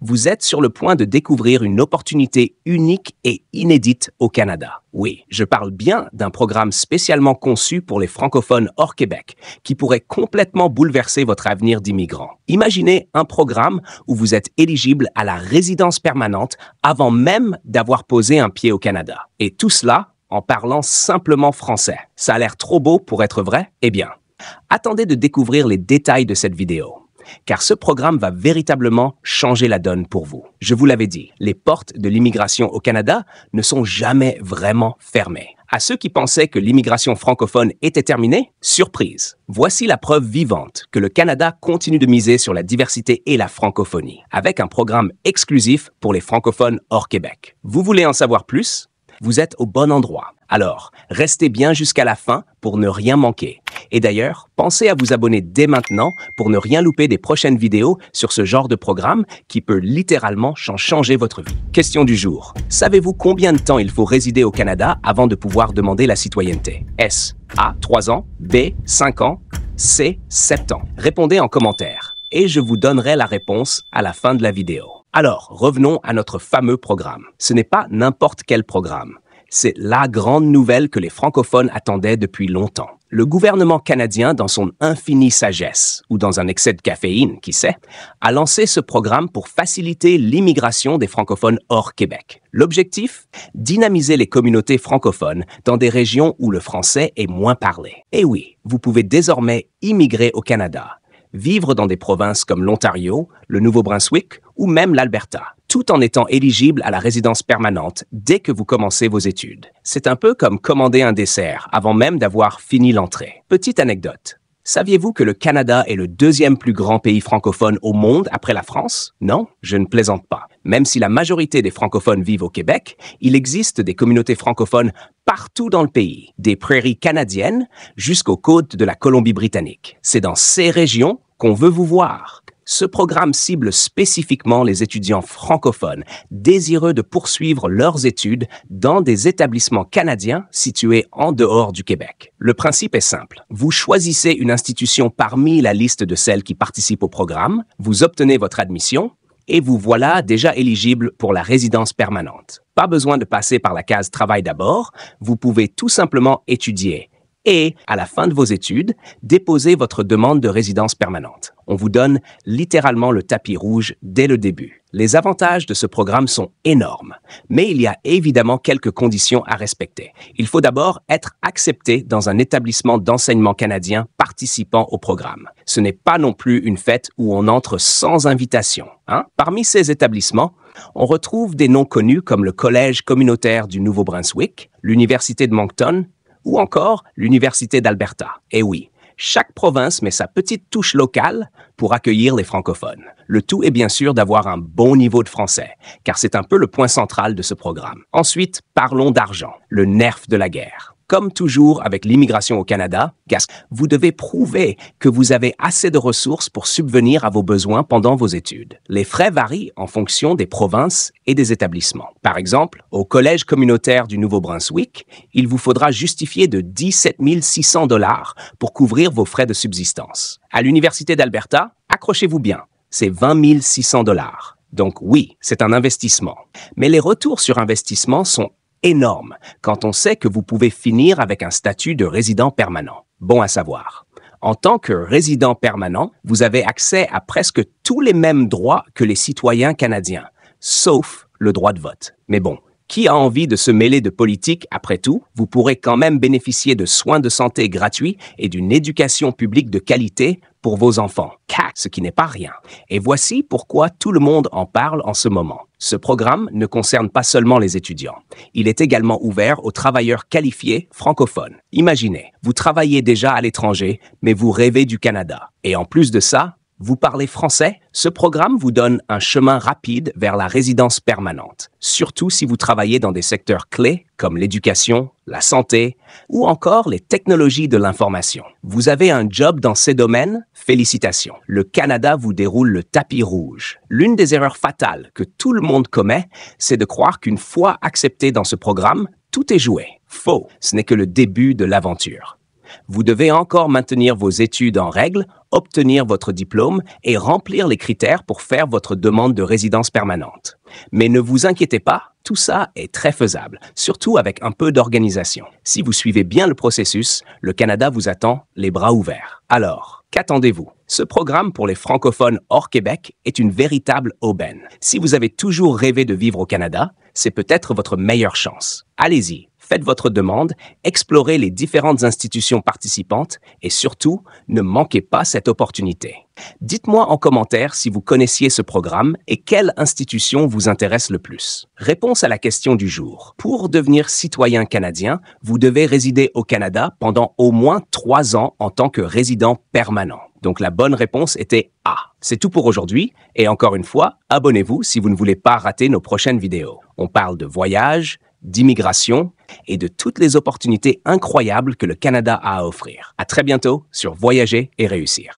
vous êtes sur le point de découvrir une opportunité unique et inédite au Canada. Oui, je parle bien d'un programme spécialement conçu pour les francophones hors Québec, qui pourrait complètement bouleverser votre avenir d'immigrant. Imaginez un programme où vous êtes éligible à la résidence permanente avant même d'avoir posé un pied au Canada. Et tout cela en parlant simplement français. Ça a l'air trop beau pour être vrai Eh bien, attendez de découvrir les détails de cette vidéo car ce programme va véritablement changer la donne pour vous. Je vous l'avais dit, les portes de l'immigration au Canada ne sont jamais vraiment fermées. À ceux qui pensaient que l'immigration francophone était terminée, surprise. Voici la preuve vivante que le Canada continue de miser sur la diversité et la francophonie, avec un programme exclusif pour les francophones hors Québec. Vous voulez en savoir plus Vous êtes au bon endroit. Alors, restez bien jusqu'à la fin pour ne rien manquer. Et d'ailleurs, pensez à vous abonner dès maintenant pour ne rien louper des prochaines vidéos sur ce genre de programme qui peut littéralement changer votre vie. Question du jour. Savez-vous combien de temps il faut résider au Canada avant de pouvoir demander la citoyenneté S. A. 3 ans. B. 5 ans. C. 7 ans. Répondez en commentaire et je vous donnerai la réponse à la fin de la vidéo. Alors, revenons à notre fameux programme. Ce n'est pas n'importe quel programme. C'est la grande nouvelle que les francophones attendaient depuis longtemps. Le gouvernement canadien, dans son infinie sagesse, ou dans un excès de caféine, qui sait, a lancé ce programme pour faciliter l'immigration des francophones hors Québec. L'objectif Dynamiser les communautés francophones dans des régions où le français est moins parlé. Et eh oui, vous pouvez désormais immigrer au Canada, vivre dans des provinces comme l'Ontario, le Nouveau-Brunswick ou même l'Alberta tout en étant éligible à la résidence permanente dès que vous commencez vos études. C'est un peu comme commander un dessert avant même d'avoir fini l'entrée. Petite anecdote. Saviez-vous que le Canada est le deuxième plus grand pays francophone au monde après la France Non, je ne plaisante pas. Même si la majorité des francophones vivent au Québec, il existe des communautés francophones partout dans le pays, des prairies canadiennes jusqu'aux côtes de la Colombie-Britannique. C'est dans ces régions qu'on veut vous voir. Ce programme cible spécifiquement les étudiants francophones désireux de poursuivre leurs études dans des établissements canadiens situés en dehors du Québec. Le principe est simple. Vous choisissez une institution parmi la liste de celles qui participent au programme, vous obtenez votre admission et vous voilà déjà éligible pour la résidence permanente. Pas besoin de passer par la case travail d'abord, vous pouvez tout simplement étudier et, à la fin de vos études, déposez votre demande de résidence permanente. On vous donne littéralement le tapis rouge dès le début. Les avantages de ce programme sont énormes, mais il y a évidemment quelques conditions à respecter. Il faut d'abord être accepté dans un établissement d'enseignement canadien participant au programme. Ce n'est pas non plus une fête où on entre sans invitation. Hein. Parmi ces établissements, on retrouve des noms connus comme le Collège communautaire du Nouveau-Brunswick, l'Université de Moncton ou encore l'Université d'Alberta. Eh oui, chaque province met sa petite touche locale pour accueillir les francophones. Le tout est bien sûr d'avoir un bon niveau de français, car c'est un peu le point central de ce programme. Ensuite, parlons d'argent, le nerf de la guerre. Comme toujours avec l'immigration au Canada, vous devez prouver que vous avez assez de ressources pour subvenir à vos besoins pendant vos études. Les frais varient en fonction des provinces et des établissements. Par exemple, au Collège communautaire du Nouveau-Brunswick, il vous faudra justifier de 17 600 dollars pour couvrir vos frais de subsistance. À l'Université d'Alberta, accrochez-vous bien, c'est 20 600 dollars. Donc oui, c'est un investissement. Mais les retours sur investissement sont énorme quand on sait que vous pouvez finir avec un statut de résident permanent. Bon à savoir. En tant que résident permanent, vous avez accès à presque tous les mêmes droits que les citoyens canadiens, sauf le droit de vote. Mais bon, qui a envie de se mêler de politique après tout Vous pourrez quand même bénéficier de soins de santé gratuits et d'une éducation publique de qualité pour vos enfants, ce qui n'est pas rien. Et voici pourquoi tout le monde en parle en ce moment. Ce programme ne concerne pas seulement les étudiants. Il est également ouvert aux travailleurs qualifiés francophones. Imaginez, vous travaillez déjà à l'étranger, mais vous rêvez du Canada. Et en plus de ça, vous parlez français Ce programme vous donne un chemin rapide vers la résidence permanente, surtout si vous travaillez dans des secteurs clés comme l'éducation, la santé ou encore les technologies de l'information. Vous avez un job dans ces domaines Félicitations. Le Canada vous déroule le tapis rouge. L'une des erreurs fatales que tout le monde commet, c'est de croire qu'une fois accepté dans ce programme, tout est joué. Faux. Ce n'est que le début de l'aventure. Vous devez encore maintenir vos études en règle obtenir votre diplôme et remplir les critères pour faire votre demande de résidence permanente. Mais ne vous inquiétez pas, tout ça est très faisable, surtout avec un peu d'organisation. Si vous suivez bien le processus, le Canada vous attend les bras ouverts. Alors, qu'attendez-vous Ce programme pour les francophones hors Québec est une véritable aubaine. Si vous avez toujours rêvé de vivre au Canada, c'est peut-être votre meilleure chance. Allez-y, faites votre demande, explorez les différentes institutions participantes et surtout, ne manquez pas cette opportunité. Dites-moi en commentaire si vous connaissiez ce programme et quelle institution vous intéresse le plus. Réponse à la question du jour. Pour devenir citoyen canadien, vous devez résider au Canada pendant au moins trois ans en tant que résident permanent. Donc la bonne réponse était A. C'est tout pour aujourd'hui et encore une fois, abonnez-vous si vous ne voulez pas rater nos prochaines vidéos. On parle de voyage, d'immigration et de toutes les opportunités incroyables que le Canada a à offrir. À très bientôt sur Voyager et réussir.